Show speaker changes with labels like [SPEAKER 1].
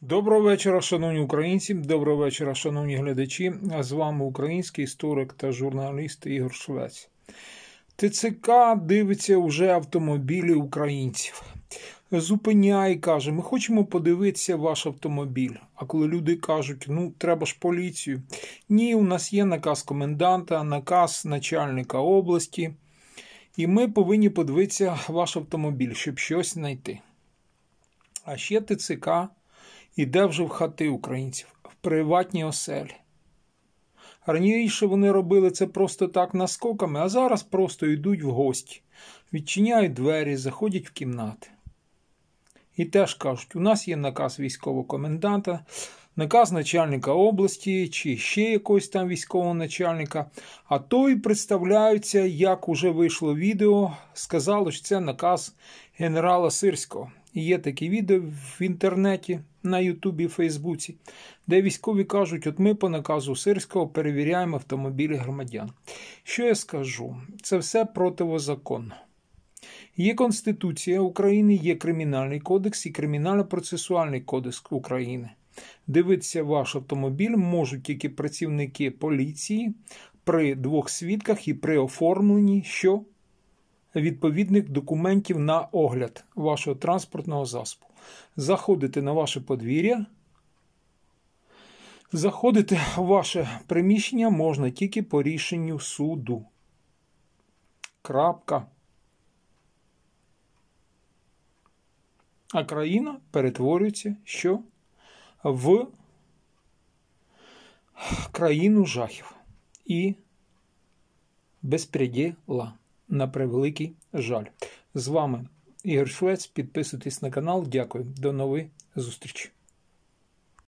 [SPEAKER 1] Доброго вечора, шановні українці, доброго вечора, шановні глядачі. А З вами український історик та журналіст Ігор Швець. ТЦК дивиться вже автомобілі українців. Зупиняй, каже, ми хочемо подивитися ваш автомобіль. А коли люди кажуть, ну треба ж поліцію. Ні, у нас є наказ коменданта, наказ начальника області, і ми повинні подивитися ваш автомобіль, щоб щось знайти. А ще ТЦК іде вже в хати українців, в приватні оселі. Раніше вони робили це просто так наскоками, а зараз просто йдуть в гості, відчиняють двері, заходять в кімнати. І теж кажуть, у нас є наказ військового коменданта, наказ начальника області чи ще якогось там військового начальника, а той і представляються, як уже вийшло відео, сказали, що це наказ генерала Сирського. Є такі відео в інтернеті, на Ютубі, Фейсбуці, де військові кажуть, от ми по наказу Сирського перевіряємо автомобілі громадян. Що я скажу? Це все противозаконно. Є Конституція України, є Кримінальний кодекс і Кримінально-процесуальний кодекс України. Дивитися ваш автомобіль можуть тільки працівники поліції при двох свідках і при оформленні, що відповідних документів на огляд вашого транспортного засобу. Заходите на ваше подвір'я. Заходити в ваше приміщення можна тільки по рішенню суду. Крапка. А країна перетворюється що? В країну жахів і безпреділа на превеликий жаль. З вами Ігор Швець. Підписуйтесь на канал. Дякую. До нових зустрічей.